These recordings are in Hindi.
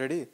रेडी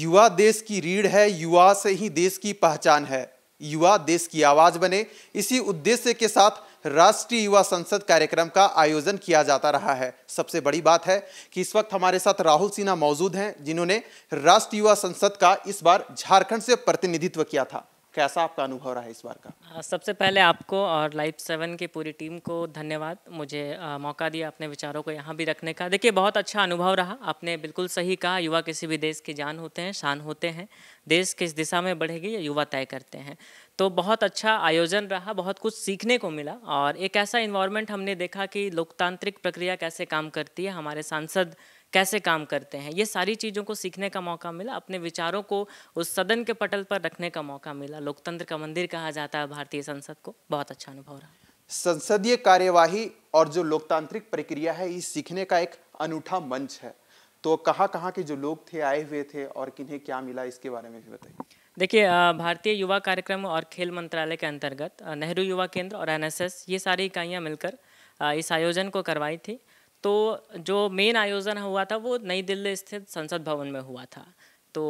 युवा देश की रीढ़ है युवा से ही देश की पहचान है युवा देश की आवाज बने इसी उद्देश्य के साथ राष्ट्रीय युवा संसद कार्यक्रम का आयोजन किया जाता रहा है सबसे बड़ी बात है कि इस वक्त हमारे साथ राहुल सिन्हा मौजूद हैं जिन्होंने राष्ट्रीय युवा संसद का इस बार झारखंड से प्रतिनिधित्व किया था कैसा आपका अनुभव रहा इस बार का सबसे पहले आपको और लाइफ सेवन की पूरी टीम को धन्यवाद मुझे आ, मौका दिया अपने विचारों को यहाँ भी रखने का देखिए बहुत अच्छा अनुभव रहा आपने बिल्कुल सही कहा युवा किसी भी देश की जान होते हैं शान होते हैं देश किस दिशा में बढ़ेगी ये युवा तय करते हैं तो बहुत अच्छा आयोजन रहा बहुत कुछ सीखने को मिला और एक ऐसा इन्वायरमेंट हमने देखा कि लोकतांत्रिक प्रक्रिया कैसे काम करती है हमारे सांसद कैसे काम करते हैं ये सारी चीज़ों को सीखने का मौका मिला अपने विचारों को उस सदन के पटल पर रखने का मौका मिला लोकतंत्र का मंदिर कहा जाता है भारतीय संसद को बहुत अच्छा अनुभव रहा संसदीय कार्यवाही और जो लोकतांत्रिक प्रक्रिया है ये सीखने का एक अनूठा मंच है तो कहाँ कहाँ के जो लोग थे आए हुए थे और किन्हें क्या मिला इसके बारे में भी बताइए देखिए भारतीय युवा कार्यक्रम और खेल मंत्रालय के अंतर्गत नेहरू युवा केंद्र और एनएसएस ये सारी इकाइयाँ मिलकर इस आयोजन को करवाई थी तो जो मेन आयोजन हुआ था वो नई दिल्ली स्थित संसद भवन में हुआ था तो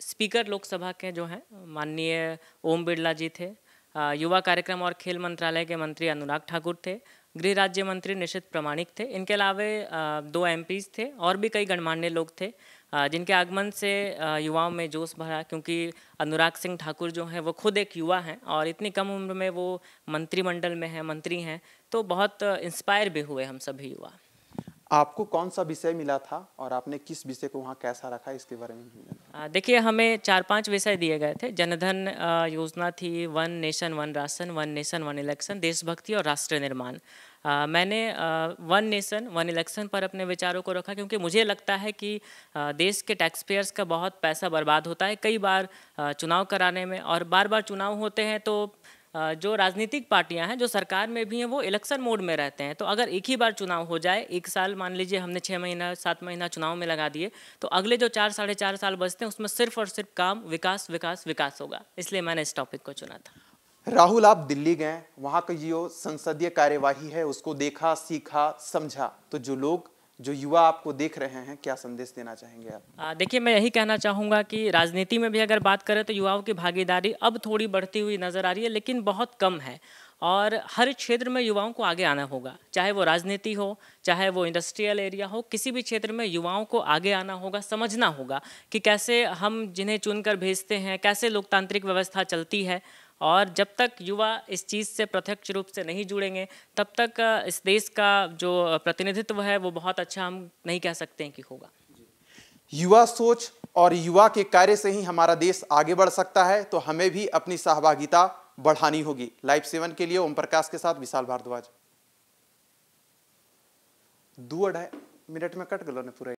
स्पीकर लोकसभा के जो हैं माननीय ओम बिरला जी थे युवा कार्यक्रम और खेल मंत्रालय के मंत्री अनुराग ठाकुर थे गृह राज्य मंत्री निशित प्रमाणिक थे इनके अलावा दो एम थे और भी कई गणमान्य लोग थे जिनके आगमन से युवाओं में जोश भरा क्योंकि अनुराग सिंह ठाकुर जो हैं वो खुद एक युवा हैं और इतनी कम उम्र में वो मंत्रिमंडल में हैं मंत्री हैं तो बहुत इंस्पायर भी हुए हम सभी युवा आपको कौन सा विषय मिला था और आपने किस विषय को वहाँ कैसा रखा इसके बारे में देखिए हमें चार पांच विषय दिए गए थे जनधन योजना थी one nation one ration one nation one election देशभक्ति और राष्ट्र निर्माण आ, मैंने वन नेशन वन इलेक्शन पर अपने विचारों को रखा क्योंकि मुझे लगता है कि आ, देश के टैक्स पेयर्स का बहुत पैसा बर्बाद होता है कई बार आ, चुनाव कराने में और बार बार चुनाव होते हैं तो जो राजनीतिक पार्टियां हैं जो सरकार में भी हैं वो इलेक्शन मोड में रहते हैं तो अगर एक ही बार चुनाव हो जाए एक साल मान लीजिए हमने छः महीना सात महीना चुनाव में लगा दिए तो अगले जो चार साढ़े चार साल बचते हैं उसमें सिर्फ और सिर्फ काम विकास विकास विकास होगा इसलिए मैंने इस टॉपिक को चुना था राहुल आप दिल्ली गए वहाँ का जो संसदीय कार्यवाही है उसको देखा सीखा समझा तो जो लोग जो युवा आपको देख रहे हैं क्या संदेश देना चाहेंगे आप देखिए मैं यही कहना चाहूँगा कि राजनीति में भी अगर बात करें तो युवाओं की भागीदारी अब थोड़ी बढ़ती हुई नज़र आ रही है लेकिन बहुत कम है और हर क्षेत्र में युवाओं को आगे आना होगा चाहे वो राजनीति हो चाहे वो इंडस्ट्रियल एरिया हो किसी भी क्षेत्र में युवाओं को आगे आना होगा समझना होगा कि कैसे हम जिन्हें चुनकर भेजते हैं कैसे लोकतांत्रिक व्यवस्था चलती है और जब तक युवा इस चीज़ से प्रत्यक्ष रूप से नहीं जुड़ेंगे तब तक इस देश का जो प्रतिनिधित्व है वो बहुत अच्छा हम नहीं कह सकते हैं कि होगा युवा सोच और युवा के कार्य से ही हमारा देश आगे बढ़ सकता है तो हमें भी अपनी सहभागिता बढ़ानी होगी लाइफ सेवन के लिए ओम प्रकाश के साथ विशाल भारद्वाज दो अढ़ाई मिनट में कट गलो ने पूरा